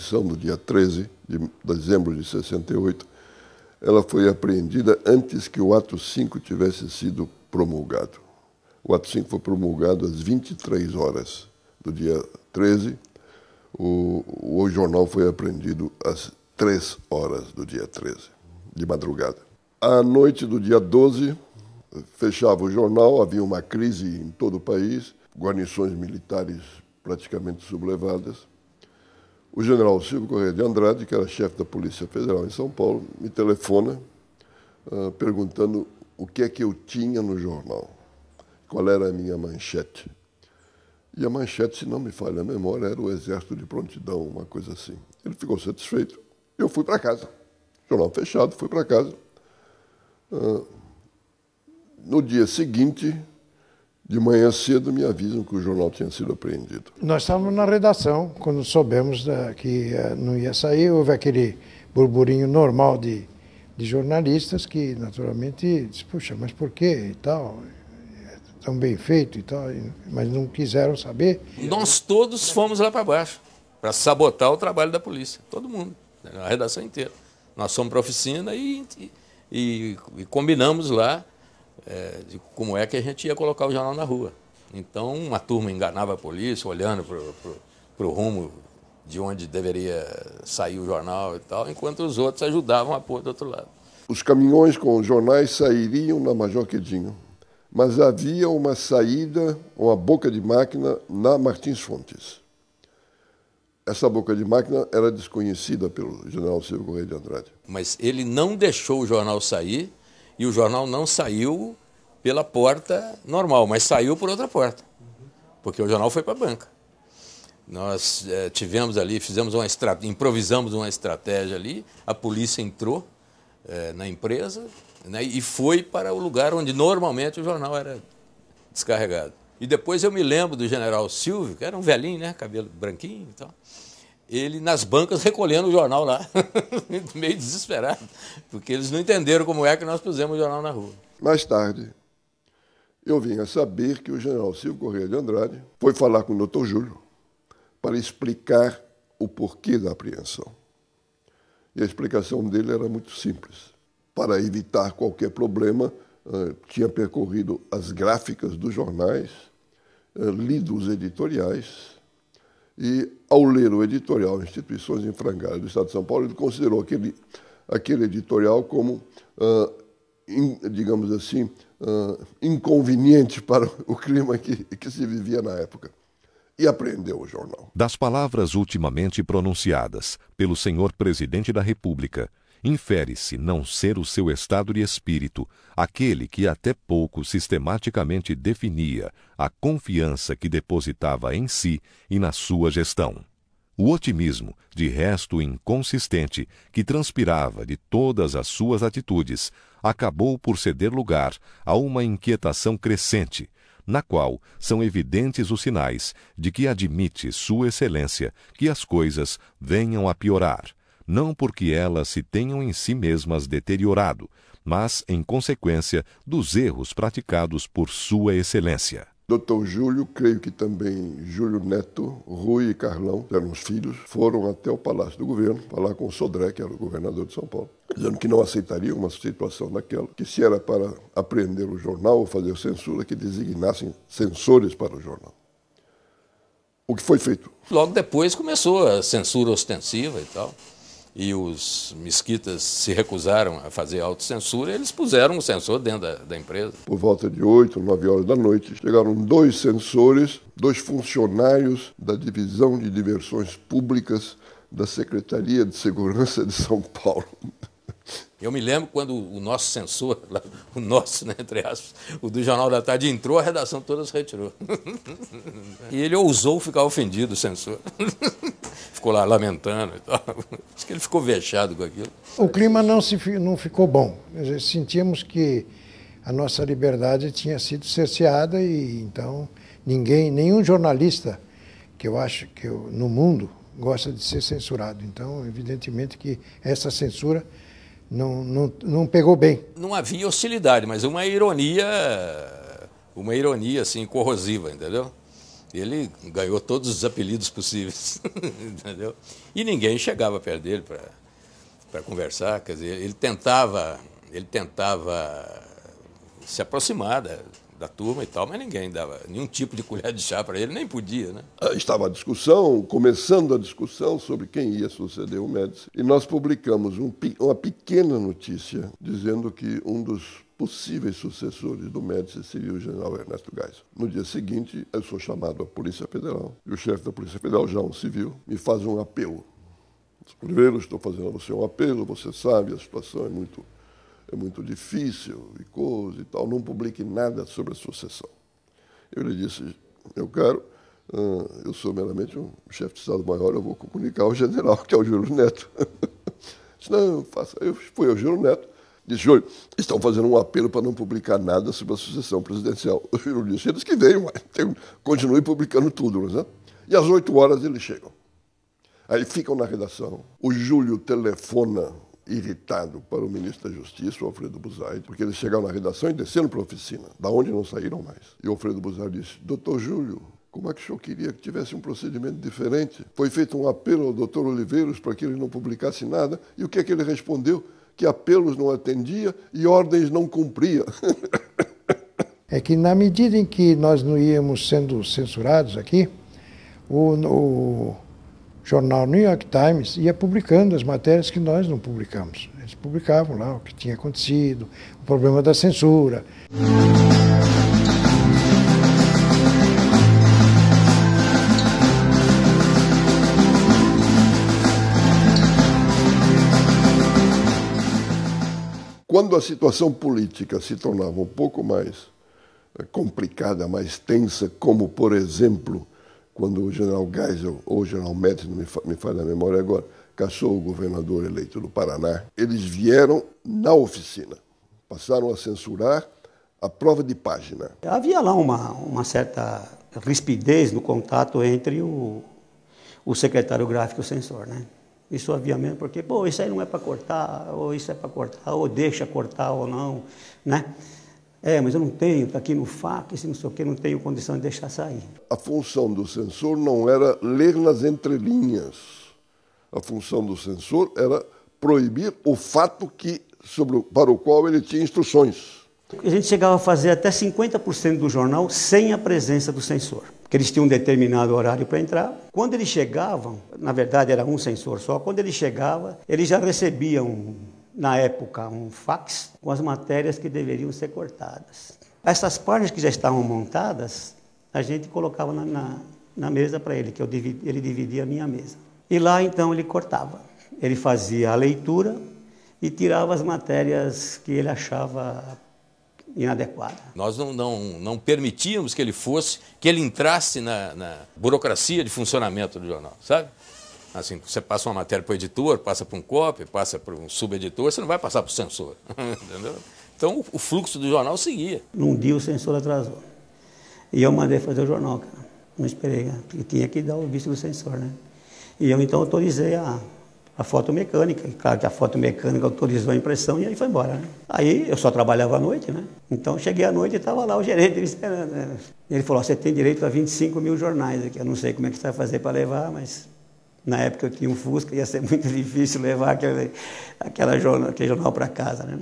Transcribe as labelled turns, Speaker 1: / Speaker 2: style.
Speaker 1: edição do dia 13 de dezembro de 68, ela foi apreendida antes que o Ato 5 tivesse sido promulgado. O Ato 5 foi promulgado às 23 horas do dia 13. O, o jornal foi apreendido às 3 horas do dia 13, de madrugada. À noite do dia 12, fechava o jornal, havia uma crise em todo o país, guarnições militares praticamente sublevadas o general Silvio Correia de Andrade, que era chefe da Polícia Federal em São Paulo, me telefona uh, perguntando o que é que eu tinha no jornal, qual era a minha manchete. E a manchete, se não me falha a memória, era o Exército de Prontidão, uma coisa assim. Ele ficou satisfeito. Eu fui para casa. Jornal fechado, fui para casa. Uh, no dia seguinte, de manhã cedo me avisam que o jornal tinha sido apreendido.
Speaker 2: Nós estávamos na redação quando soubemos eh, que eh, não ia sair. Houve aquele burburinho normal de, de jornalistas que, naturalmente, diz, puxa, mas por quê e tal? É tão bem feito e tal, mas não quiseram saber.
Speaker 3: Nós todos fomos lá para baixo para sabotar o trabalho da polícia, todo mundo, né, a redação inteira. Nós fomos para a oficina e, e, e combinamos lá é, de como é que a gente ia colocar o jornal na rua. Então, uma turma enganava a polícia, olhando para o rumo de onde deveria sair o jornal e tal, enquanto os outros ajudavam a pôr do outro lado.
Speaker 1: Os caminhões com os jornais sairiam na Major Quedinho, mas havia uma saída, uma boca de máquina na Martins Fontes. Essa boca de máquina era desconhecida pelo general Silvio Correia de Andrade.
Speaker 3: Mas ele não deixou o jornal sair e o jornal não saiu pela porta normal, mas saiu por outra porta, porque o jornal foi para a banca. Nós é, tivemos ali, fizemos uma estratégia, improvisamos uma estratégia ali, a polícia entrou é, na empresa né, e foi para o lugar onde normalmente o jornal era descarregado. E depois eu me lembro do general Silvio, que era um velhinho, né, cabelo branquinho e tal ele nas bancas recolhendo o jornal lá, meio desesperado, porque eles não entenderam como é que nós pusemos o jornal na rua.
Speaker 1: Mais tarde, eu vim a saber
Speaker 3: que o general Silvio Correia de Andrade
Speaker 1: foi falar com o doutor Júlio para explicar o porquê da apreensão. E a explicação dele era muito simples. Para evitar qualquer problema, eh, tinha percorrido as gráficas dos jornais, eh, lido os editoriais, e, ao ler o editorial Instituições em Frangalha do Estado de São Paulo, ele considerou aquele, aquele editorial como, ah, in, digamos assim, ah, inconveniente para o clima que, que se vivia na época e apreendeu o jornal. Das palavras ultimamente pronunciadas pelo senhor presidente da República infere-se não ser o seu estado de espírito, aquele que até pouco sistematicamente definia a confiança que depositava em si e na sua gestão. O otimismo, de resto inconsistente, que transpirava de todas as suas atitudes, acabou por ceder lugar a uma inquietação crescente, na qual são evidentes os sinais de que admite Sua Excelência que as coisas venham a piorar não porque elas se tenham em si mesmas deteriorado, mas em consequência dos erros praticados por Sua Excelência. Doutor Júlio, creio que também Júlio Neto, Rui e Carlão, eram os filhos, foram até o Palácio do Governo falar com o Sodré, que era o governador de São Paulo, dizendo que não aceitaria uma situação daquela, que se era para apreender o jornal ou fazer censura, que designassem censores para o jornal. O que foi feito?
Speaker 3: Logo depois começou a censura ostensiva e tal e os mesquitas se recusaram a fazer autocensura, eles puseram o sensor dentro da, da, empresa.
Speaker 1: Por volta de 8, 9 horas da noite, chegaram dois sensores, dois funcionários da divisão de diversões públicas da Secretaria de Segurança de São Paulo.
Speaker 3: Eu me lembro quando o nosso censor, o nosso, né, entre aspas, o do Jornal da Tarde entrou, a redação toda se retirou. E ele ousou ficar ofendido, o censor. ficou lá lamentando e tal. Acho que ele ficou vexado com aquilo.
Speaker 2: O clima não, se, não ficou bom. Sentíamos que a nossa liberdade tinha sido cerceada e então ninguém, nenhum jornalista que eu acho que eu, no mundo gosta de ser censurado. Então, evidentemente que essa censura não, não, não pegou bem.
Speaker 3: Não havia hostilidade, mas uma ironia, uma ironia assim corrosiva, entendeu? Ele ganhou todos os apelidos possíveis, entendeu? E ninguém chegava perto dele para conversar, quer dizer, ele tentava, ele tentava se aproximar da, da turma e tal, mas ninguém dava nenhum tipo de colher de chá para ele, nem podia, né?
Speaker 1: Ah, estava a discussão, começando a discussão sobre quem ia suceder o Médici, e nós publicamos um, uma pequena notícia dizendo que um dos possíveis sucessores do médico civil general Ernesto Geisel. No dia seguinte, eu sou chamado à Polícia Federal e o chefe da Polícia Federal, já um civil, me faz um apelo. Primeiro, estou fazendo a você um apelo, você sabe, a situação é muito, é muito difícil e coisa e tal, não publique nada sobre a sucessão. Eu lhe disse, eu quero. Ah, eu sou meramente um chefe de Estado-Maior, eu vou comunicar ao general, que é o Júlio Neto. não, faça. Eu fui ao Júlio Neto, disse, Júlio, estão fazendo um apelo para não publicar nada sobre a sucessão presidencial. O Júlio disse, eles que vêm, continue publicando tudo. é? E às oito horas eles chegam. Aí ficam na redação. O Júlio telefona irritado para o ministro da Justiça, o Alfredo Buzaide, porque eles chegaram na redação e desceram para a oficina, da onde não saíram mais. E o Alfredo Buzaide disse, doutor Júlio, como é que o senhor queria que tivesse um procedimento diferente? Foi feito um apelo ao doutor Oliveiros para que ele não publicasse nada, e o que é que ele respondeu? que apelos não atendia e ordens não cumpria.
Speaker 2: é que na medida em que nós não íamos sendo censurados aqui, o, o jornal New York Times ia publicando as matérias que nós não publicamos. Eles publicavam lá o que tinha acontecido, o problema da censura.
Speaker 1: Quando a situação política se tornava um pouco mais eh, complicada, mais tensa, como, por exemplo, quando o general Geisel, ou o general Metz, não me, faz falha a memória agora, caçou o governador eleito do Paraná, eles vieram na oficina, passaram a censurar a prova de página.
Speaker 4: Havia lá uma, uma certa rispidez no contato entre o, o secretário gráfico e o censor, né? isso aviamento, porque, pô, isso aí não é para cortar, ou isso é para cortar, ou deixa cortar ou não, né? É, mas eu não tenho, está aqui no FAC, se não sei o que, não tenho condição de deixar sair.
Speaker 1: A função do sensor não era ler nas entrelinhas. A função do sensor era proibir o fato que, sobre, para o qual ele tinha instruções.
Speaker 4: A gente chegava a fazer até 50% do jornal sem a presença do sensor que eles tinham um determinado horário para entrar. Quando eles chegavam, na verdade era um sensor só, quando ele chegava, eles já recebiam, na época, um fax com as matérias que deveriam ser cortadas. Essas páginas que já estavam montadas, a gente colocava na, na, na mesa para ele, que dividi, ele dividia a minha mesa. E lá então ele cortava. Ele fazia a leitura e tirava as matérias que ele achava inadequada.
Speaker 3: Nós não, não, não permitíamos que ele fosse, que ele entrasse na, na burocracia de funcionamento do jornal, sabe? Assim, você passa uma matéria para o editor, passa para um copy, passa para um subeditor, você não vai passar para o censor, entendeu? Então o fluxo do jornal seguia.
Speaker 4: Num dia o censor atrasou. E eu mandei fazer o jornal, cara. Não esperei, porque tinha que dar o visto do censor, né? E eu então autorizei a a fotomecânica. mecânica, claro que a fotomecânica autorizou a impressão e aí foi embora. Né? Aí eu só trabalhava à noite, né? Então cheguei à noite e estava lá o gerente ele esperando. Né? Ele falou: você tem direito a 25 mil jornais aqui. Eu não sei como é que você vai fazer para levar, mas na época eu tinha um Fusca, ia ser muito difícil levar aquele, aquela jornal, aquele jornal para casa, né?